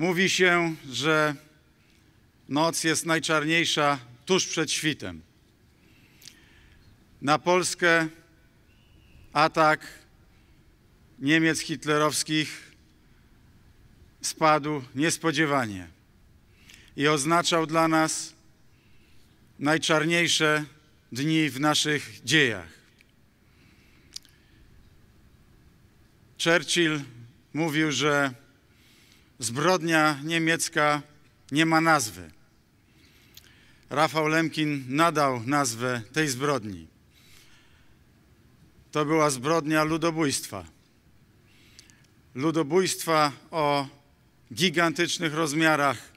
Mówi się, że noc jest najczarniejsza tuż przed świtem. Na Polskę atak Niemiec hitlerowskich spadł niespodziewanie i oznaczał dla nas najczarniejsze dni w naszych dziejach. Churchill mówił, że zbrodnia niemiecka nie ma nazwy. Rafał Lemkin nadał nazwę tej zbrodni. To była zbrodnia ludobójstwa. Ludobójstwa o gigantycznych rozmiarach,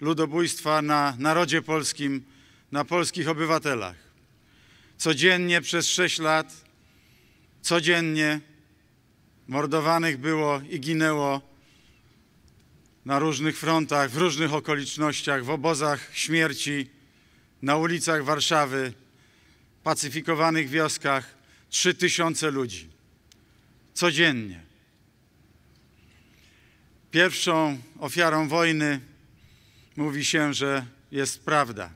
ludobójstwa na narodzie polskim, na polskich obywatelach. Codziennie przez sześć lat, codziennie mordowanych było i ginęło na różnych frontach, w różnych okolicznościach, w obozach śmierci, na ulicach Warszawy, pacyfikowanych wioskach, trzy tysiące ludzi. Codziennie. Pierwszą ofiarą wojny mówi się, że jest prawda.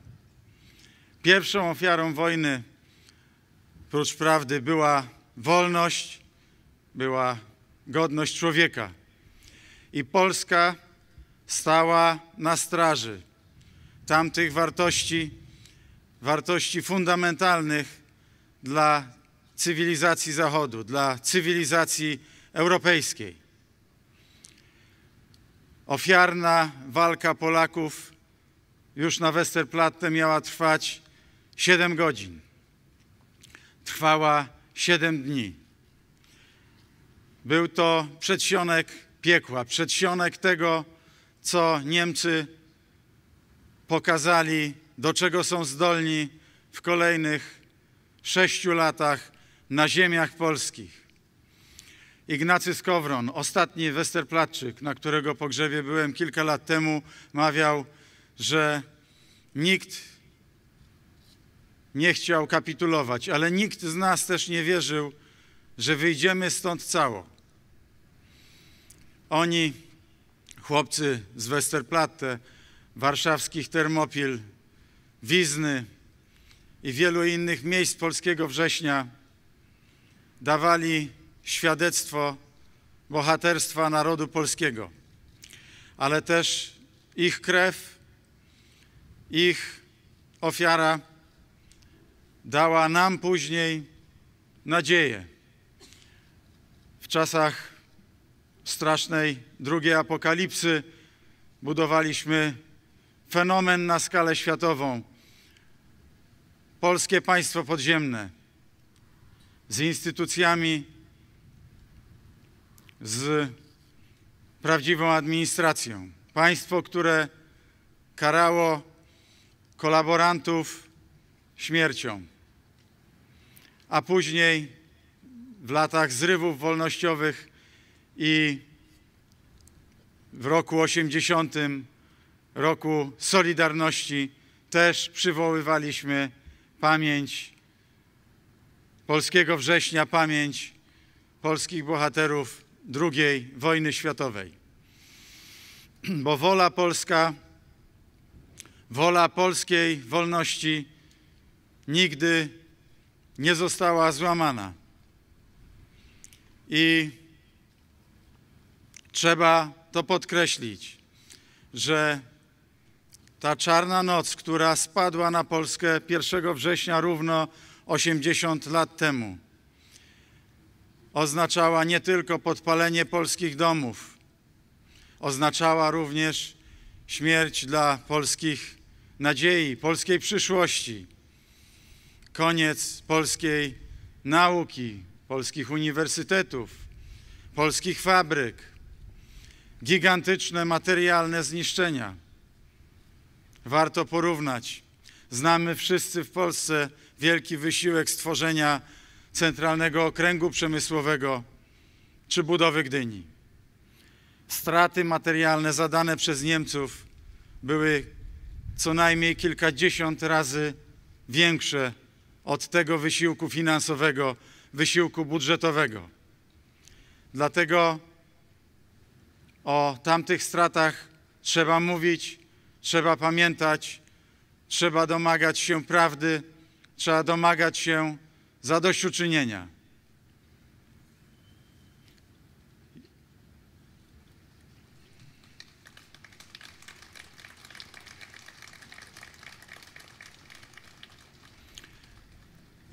Pierwszą ofiarą wojny, prócz prawdy, była wolność, była godność człowieka. I Polska stała na straży tamtych wartości, wartości fundamentalnych dla cywilizacji Zachodu, dla cywilizacji europejskiej. Ofiarna walka Polaków już na Westerplatte miała trwać 7 godzin. Trwała 7 dni. Był to przedsionek piekła, przedsionek tego, co Niemcy pokazali, do czego są zdolni w kolejnych sześciu latach na ziemiach polskich. Ignacy Skowron, ostatni Westerplatczyk, na którego pogrzebie byłem kilka lat temu, mawiał, że nikt nie chciał kapitulować, ale nikt z nas też nie wierzył, że wyjdziemy stąd cało. Oni chłopcy z Westerplatte, warszawskich Termopil, Wizny i wielu innych miejsc polskiego września dawali świadectwo bohaterstwa narodu polskiego, ale też ich krew, ich ofiara dała nam później nadzieję w czasach strasznej drugiej apokalipsy budowaliśmy fenomen na skalę światową. Polskie państwo podziemne z instytucjami, z prawdziwą administracją. Państwo, które karało kolaborantów śmiercią, a później w latach zrywów wolnościowych i w roku 80, roku Solidarności, też przywoływaliśmy pamięć polskiego września, pamięć polskich bohaterów II wojny światowej. Bo wola polska, wola polskiej wolności nigdy nie została złamana. I Trzeba to podkreślić, że ta czarna noc, która spadła na Polskę 1 września równo 80 lat temu, oznaczała nie tylko podpalenie polskich domów, oznaczała również śmierć dla polskich nadziei, polskiej przyszłości, koniec polskiej nauki, polskich uniwersytetów, polskich fabryk gigantyczne materialne zniszczenia. Warto porównać. Znamy wszyscy w Polsce wielki wysiłek stworzenia Centralnego Okręgu Przemysłowego czy budowy Gdyni. Straty materialne zadane przez Niemców były co najmniej kilkadziesiąt razy większe od tego wysiłku finansowego, wysiłku budżetowego. Dlatego o tamtych stratach trzeba mówić, trzeba pamiętać, trzeba domagać się prawdy, trzeba domagać się zadośćuczynienia.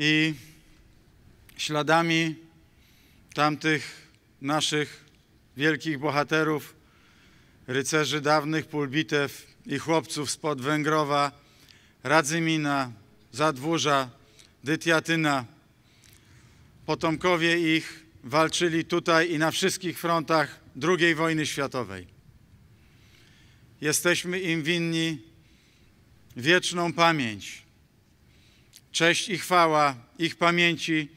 I śladami tamtych naszych wielkich bohaterów, rycerzy dawnych pulbitew i chłopców spod Węgrowa, Radzymina, Zadwórza, Dytiatyna. Potomkowie ich walczyli tutaj i na wszystkich frontach II wojny światowej. Jesteśmy im winni wieczną pamięć. Cześć i chwała ich pamięci,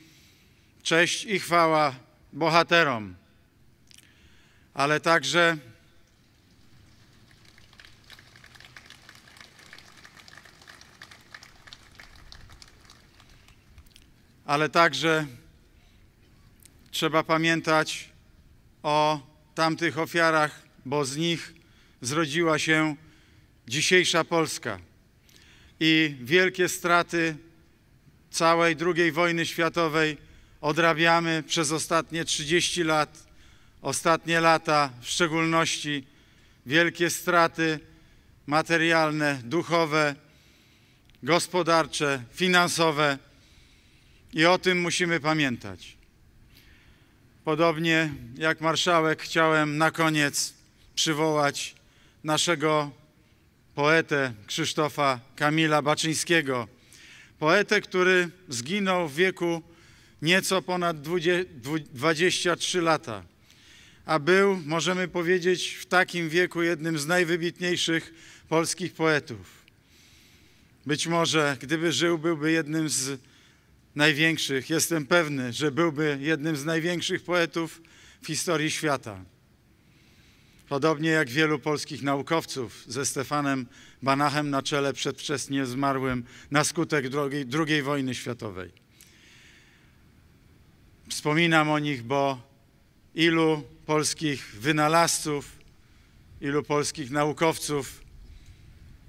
cześć i chwała bohaterom ale także ale także trzeba pamiętać o tamtych ofiarach, bo z nich zrodziła się dzisiejsza Polska. I wielkie straty całej II wojny światowej odrabiamy przez ostatnie 30 lat ostatnie lata, w szczególności wielkie straty materialne, duchowe, gospodarcze, finansowe i o tym musimy pamiętać. Podobnie jak marszałek chciałem na koniec przywołać naszego poetę Krzysztofa Kamila Baczyńskiego. Poetę, który zginął w wieku nieco ponad 23 lata a był, możemy powiedzieć, w takim wieku jednym z najwybitniejszych polskich poetów. Być może, gdyby żył, byłby jednym z największych, jestem pewny, że byłby jednym z największych poetów w historii świata. Podobnie jak wielu polskich naukowców ze Stefanem Banachem na czele przedwczesnie zmarłym na skutek II wojny światowej. Wspominam o nich, bo ilu polskich wynalazców, ilu polskich naukowców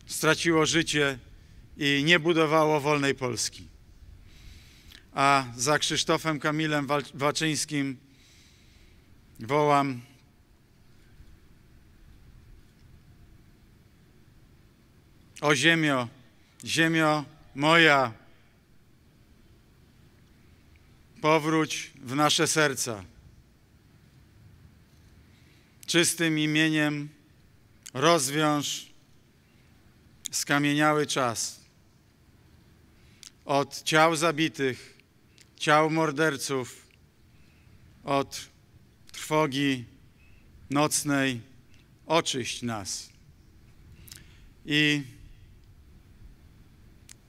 straciło życie i nie budowało wolnej Polski. A za Krzysztofem Kamilem Waczyńskim wołam O ziemio, ziemio moja, powróć w nasze serca czystym imieniem rozwiąż skamieniały czas. Od ciał zabitych, ciał morderców, od trwogi nocnej oczyść nas. I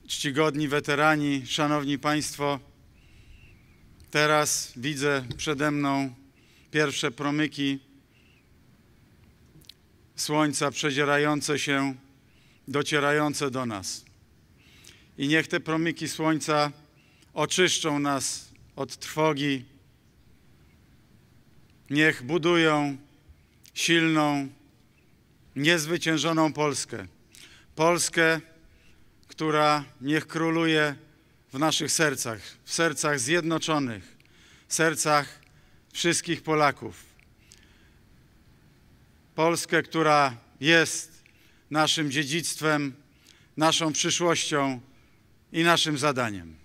czcigodni weterani, szanowni państwo, teraz widzę przede mną pierwsze promyki słońca przedzierające się, docierające do nas. I niech te promiki słońca oczyszczą nas od trwogi. Niech budują silną, niezwyciężoną Polskę. Polskę, która niech króluje w naszych sercach, w sercach zjednoczonych, w sercach wszystkich Polaków. Polskę, która jest naszym dziedzictwem, naszą przyszłością i naszym zadaniem.